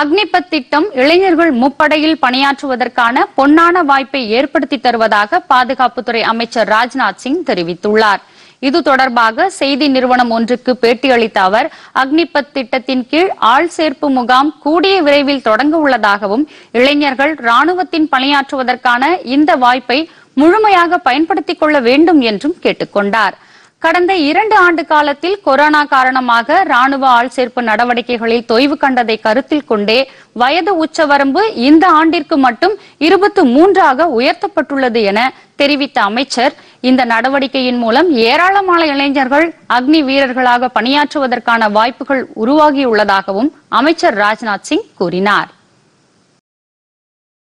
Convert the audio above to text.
அக்னிபத் திட்டம் இளைஞர்கள் முப்படையில் பணியாற்றுவதற்கான பொன்னான வாய்ப்பை ஏற்படுத்தி தருவதாக பாதுகாப்புத்துறை அமைச்சர் ராஜ்நாத் சிங் தெரிவித்துள்ளார் இது தொடர்பாக செய்தி நிறுவனம் ஒன்றுக்கு பேட்டியளித்த அவர் அக்னிபத் திட்டத்தின் கீழ் ஆள் சேர்ப்பு முகாம் கூடிய விரைவில் தொடங்க உள்ளதாகவும் இளைஞர்கள் ராணுவத்தின் பணியாற்றுவதற்கான இந்த வாய்ப்பை முழுமையாக பயன்படுத்திக் கொள்ள வேண்டும் என்றும் கேட்டுக்கொண்டாா் கடந்த இரண்டு ஆண்டு காலத்தில் கொரோனா காரணமாக ராணுவ சேர்ப்பு நடவடிக்கைகளில் தொய்வு கண்டதை கருத்தில் கொண்டே வயது உச்சவரம்பு இந்த ஆண்டிற்கு மட்டும் இருபத்து மூன்றாக உயர்த்தப்பட்டுள்ளது என தெரிவித்த அமைச்சர் இந்த நடவடிக்கையின் மூலம் ஏராளமான இளைஞர்கள் அக்னி வீரர்களாக பணியாற்றுவதற்கான வாய்ப்புகள் உருவாகியுள்ளதாகவும் அமைச்சர் ராஜ்நாத் சிங் கூறினார்